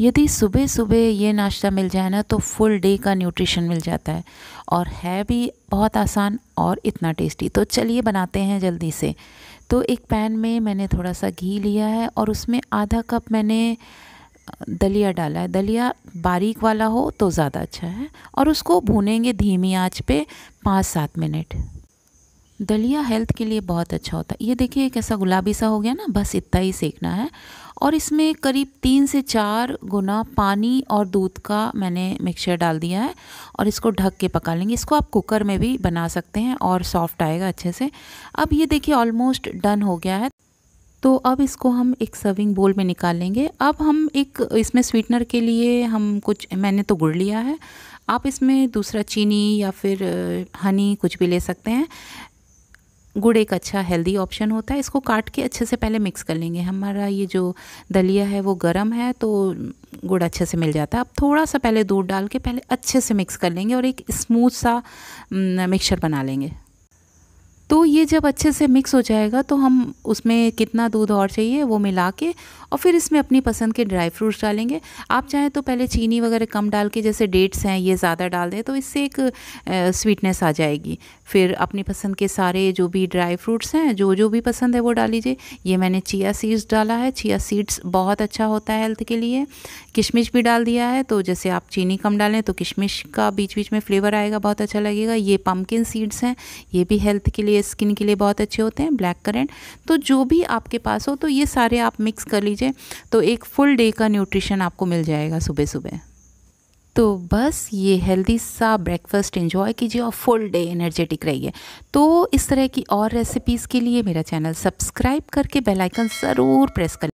यदि सुबह सुबह ये नाश्ता मिल जाए ना तो फुल डे का न्यूट्रिशन मिल जाता है और है भी बहुत आसान और इतना टेस्टी तो चलिए बनाते हैं जल्दी से तो एक पैन में मैंने थोड़ा सा घी लिया है और उसमें आधा कप मैंने दलिया डाला है दलिया बारीक वाला हो तो ज़्यादा अच्छा है और उसको भूनेंगे धीमी आँच पे पाँच सात मिनट दलिया हेल्थ के लिए बहुत अच्छा होता है ये देखिए एक ऐसा गुलाबी सा हो गया ना बस इतना ही सेकना है और इसमें करीब तीन से चार गुना पानी और दूध का मैंने मिक्सचर डाल दिया है और इसको ढक के पका लेंगे इसको आप कुकर में भी बना सकते हैं और सॉफ्ट आएगा अच्छे से अब ये देखिए ऑलमोस्ट डन हो गया है तो अब इसको हम एक सर्विंग बोल में निकाल लेंगे अब हम एक इसमें स्वीटनर के लिए हम कुछ मैंने तो गुड़ लिया है आप इसमें दूसरा चीनी या फिर हनी कुछ भी ले सकते हैं गुड़ एक अच्छा हेल्दी ऑप्शन होता है इसको काट के अच्छे से पहले मिक्स कर लेंगे हमारा ये जो दलिया है वो गर्म है तो गुड़ अच्छे से मिल जाता है अब थोड़ा सा पहले दूध डाल के पहले अच्छे से मिक्स कर लेंगे और एक स्मूथ सा मिक्सचर बना लेंगे तो ये जब अच्छे से मिक्स हो जाएगा तो हम उसमें कितना दूध और चाहिए वो मिला के और फिर इसमें अपनी पसंद के ड्राई फ्रूट्स डालेंगे आप चाहें तो पहले चीनी वगैरह कम डाल के जैसे डेट्स हैं ये ज़्यादा डाल दें तो इससे एक स्वीटनेस आ जाएगी फिर अपनी पसंद के सारे जो भी ड्राई फ्रूट्स हैं जो जो भी पसंद है वो डाल लीजिए ये मैंने चिया सीड्स डाला है चिया सीड्स बहुत अच्छा होता है हेल्थ के लिए किशमिश भी डाल दिया है तो जैसे आप चीनी कम डालें तो किशमिश का बीच बीच में फ्लेवर आएगा बहुत अच्छा लगेगा ये पम्पकिन सीड्स हैं ये भी हेल्थ के लिए स्किन के लिए बहुत अच्छे होते हैं ब्लैक करेंट तो जो भी आपके पास हो तो ये सारे आप मिक्स कर लीजिए लीजिए तो एक फुल डे का न्यूट्रिशन आपको मिल जाएगा सुबह सुबह तो बस ये हेल्दी सा ब्रेकफास्ट एंजॉय कीजिए और फुल डे एनर्जेटिक रहिए तो इस तरह की और रेसिपीज़ के लिए मेरा चैनल सब्सक्राइब करके बेल आइकन ज़रूर प्रेस कर